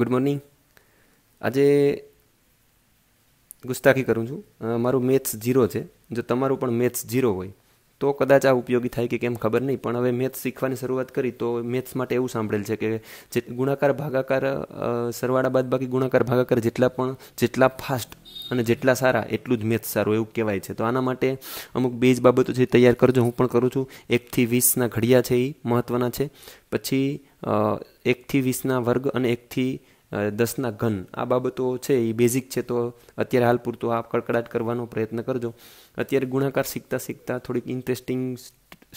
good morning આજે ગુસ્તાખી કરું છું મારું મેથ્સ ઝીરો છે જો તમારું પણ મેથ્સ ઝીરો હોય તો કદાચ આ ઉપયોગી થાય કે કેમ ખબર નહીં પણ હવે મેથ્સ શીખવાની શરૂઆત કરી તો મેથ્સ માટે એવું સાંભળેલ છે કે જે ગુણાકાર ભાગાકાર સરવાળા બાદ બાકી ગુણાકાર ભાગાકાર જેટલા પણ જેટલા ફાસ્ટ અને જેટલા સારા એટલું જ મેથ્સ સારું એવું કહેવાય છે તો આના માટે અમુક બેઝ બાબતો છે તૈયાર કરજો હું પણ કરું છું એકથી વીસના ઘડિયા છે એ મહત્ત્વના છે પછી એકથી વીસના વર્ગ અને એકથી દસના ઘન આ બાબતો છે એ બેઝિક છે તો અત્યારે હાલ પૂરતો આ કડકડાટ કરવાનો પ્રયત્ન કરજો અત્યારે ગુણાકાર શીખતા શીખતા થોડીક ઇન્ટરેસ્ટિંગ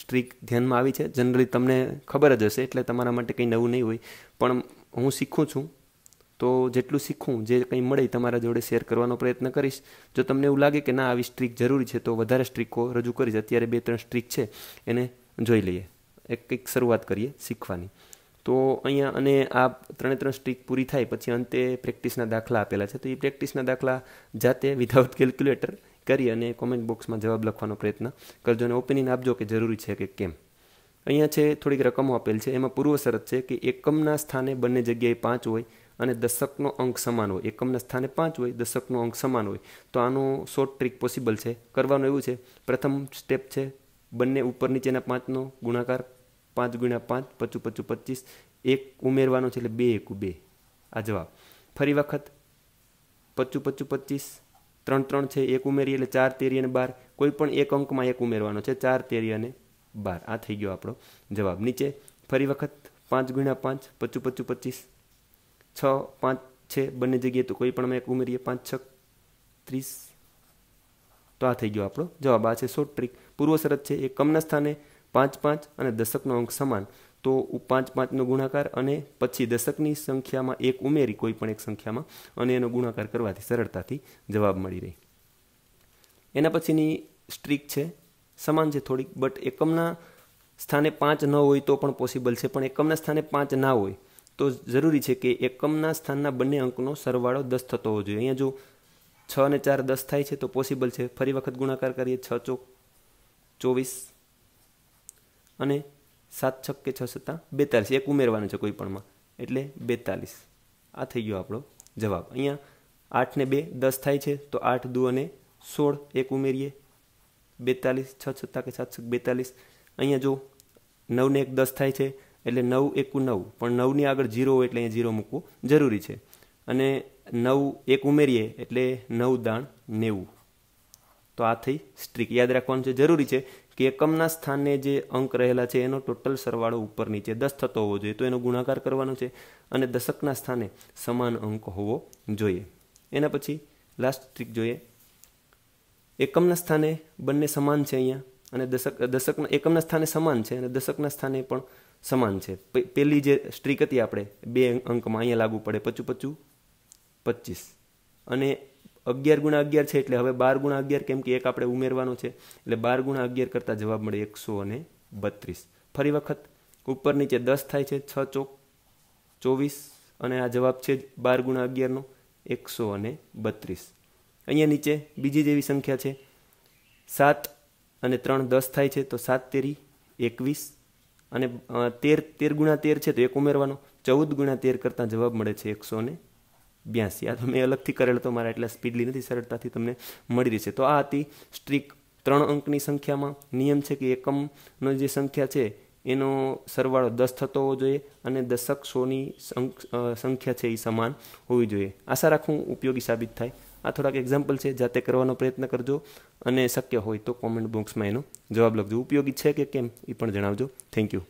સ્ટ્રીક ધ્યાનમાં આવી છે જનરલી તમને ખબર જ હશે એટલે તમારા માટે કંઈ નવું નહીં હોય પણ હું શીખું છું તો જેટલું શીખું જે કંઈ મળે તમારા જોડે શેર કરવાનો પ્રયત્ન કરીશ જો તમને એવું લાગે કે ના આવી સ્ટ્રીક જરૂરી છે તો વધારે સ્ટ્રીકો રજૂ કરીશ અત્યારે બે ત્રણ સ્ટ્રીક છે એને જોઈ લઈએ એક કંઈક શરૂઆત કરીએ શીખવાની તો અહીંયા અને આ ત્રણે ત્રણ સ્ટ્રીક પૂરી થાય પછી અંતે પ્રેક્ટિસના દાખલા આપેલા છે તો એ પ્રેક્ટિસના દાખલા જાતે વિધાઉટ કેલ્ક્યુલેટર કરી અને કોમેન્ટ બોક્સમાં જવાબ લખવાનો પ્રયત્ન કરજો અને ઓપિનિયન આપજો કે જરૂરી છે કે કેમ અહીંયા છે થોડીક રકમો આપેલ છે એમાં પૂર્વ શરત છે કે એકમના સ્થાને બંને જગ્યાએ પાંચ હોય અને દશકનો અંક સમાન હોય એકમના સ્થાને પાંચ હોય દશકનો અંક સમાન હોય તો આનો શોર્ટ ટ્રીક પોસિબલ છે કરવાનું એવું છે પ્રથમ સ્ટેપ છે બંને ઉપર નીચેના પાંચનો ગુણાકાર પાંચ ગુણ્યા પાંચ પચું પચું પચીસ એક ઉમેરવાનો છે એટલે બે એકું બે આ જવાબ ફરી વખત પચું પચું પચીસ ત્રણ ત્રણ છે એક ઉમેરીએ એટલે ચાર તેરી અને બાર કોઈ પણ એક અંકમાં એક ઉમેરવાનો છે ચાર તેરી અને બાર આ થઈ ગયો આપણો જવાબ નીચે ફરી વખત પાંચ ગુણ્યા પાંચ પચું પચું પચીસ છ પાંચ છે બંને જગ્યાએ તો કોઈ પણ એક ઉમેરીએ પાંચ છ ત્રીસ તો આ થઈ ગયો આપણો જવાબ આ છે શોર્ટ ટ્રીક પૂર્વ શરત છે એ કમના સ્થાને પાંચ પાંચ અને દશકનો અંક સમાન તો પાંચ પાંચનો ગુણાકાર અને પછી દશકની સંખ્યામાં એક ઉમેરી કોઈ પણ એક સંખ્યામાં અને એનો ગુણાકાર કરવાથી સરળતાથી જવાબ મળી રહે એના પછીની સ્ટ્રીક છે સમાન છે થોડીક બટ એકમના સ્થાને પાંચ ન હોય તો પણ પોસિબલ છે પણ એકમના સ્થાને પાંચ ના હોય તો જરૂરી છે કે એકમના સ્થાનના બંને અંકનો સરવાળો દસ થતો હોવો જોઈએ અહીંયા જો છ અને ચાર દસ થાય છે તો પોસિબલ છે ફરી વખત ગુણાકાર કરીએ છ ચોક ચોવીસ અને સાત છક્કે છ સત્તા બેતાલીસ એક ઉમેરવાનું છે કોઈ પણમાં એટલે બેતાલીસ આ થઈ ગયો આપણો જવાબ અહીંયા આઠને બે દસ થાય છે તો આઠ દુ અને સોળ એક ઉમેરીએ બેતાલીસ છ છત્તા કે સાત છક બેતાલીસ અહીંયા જો નવને એક દસ થાય છે એટલે નવ એકુ નવ પણ નવની આગળ જીરો હોય એટલે અહીંયા જીરો મૂકવું જરૂરી છે અને નવ એક ઉમેરીએ એટલે નવ દાણ નેવું તો આ થઈ સ્ટ્રીક યાદ રાખવાનું છે જરૂરી છે કે એકમના સ્થાને જે અંક રહેલા છે એનો ટોટલ સરવાળો ઉપર નીચે દસ થતો હોવો જોઈએ તો એનો ગુણાકાર કરવાનો છે અને દશકના સ્થાને સમાન અંક હોવો જોઈએ એના પછી લાસ્ટ ટ્રીક જોઈએ એકમના સ્થાને બંને સમાન છે અહીંયા અને દશક દશકના એકમના સ્થાને સમાન છે અને દશકના સ્થાને પણ સમાન છે પહેલી જે સ્ટ્રીક હતી આપણે બે અંકમાં અહીંયા લાગુ પડે પચું પચું પચીસ અને અગિયાર ગુણા અગિયાર છે એટલે હવે બાર ગુણા અગિયાર કેમ કે એક આપણે ઉમેરવાનો છે એટલે બાર ગુણા અગિયાર કરતાં જવાબ મળે એકસો અને બત્રીસ ફરી વખત ઉપર નીચે દસ થાય છે છ ચોક ચોવીસ અને આ જવાબ છે જ બાર ગુણા અગિયારનો એકસો અને બત્રીસ અહીંયા નીચે બીજી જેવી સંખ્યા છે સાત અને ત્રણ દસ થાય છે તો સાત તેરી એકવીસ અને તેર તેર ગુણા તેર છે તો એક ઉમેરવાનો ચૌદ ગુણા તેર કરતાં જવાબ મળે છે એકસો ને બ્યાસી આ મેં અલગથી કરેલો તો મારા એટલા સ્પીડલી નથી સરળતાથી તમને મળી રહેશે તો આ હતી સ્ટ્રીક ત્રણ અંકની સંખ્યામાં નિયમ છે કે એકમનો જે સંખ્યા છે એનો સરવાળો દસ થતો હોવો જોઈએ અને દશક સોની સંખ્યા છે એ સમાન હોવી જોઈએ આશા રાખવું ઉપયોગી સાબિત થાય આ થોડાક એક્ઝામ્પલ છે જાતે કરવાનો પ્રયત્ન કરજો અને શક્ય હોય તો કોમેન્ટ બોક્સમાં એનો જવાબ લખજો ઉપયોગી છે કે કેમ એ પણ જણાવજો થેન્ક યુ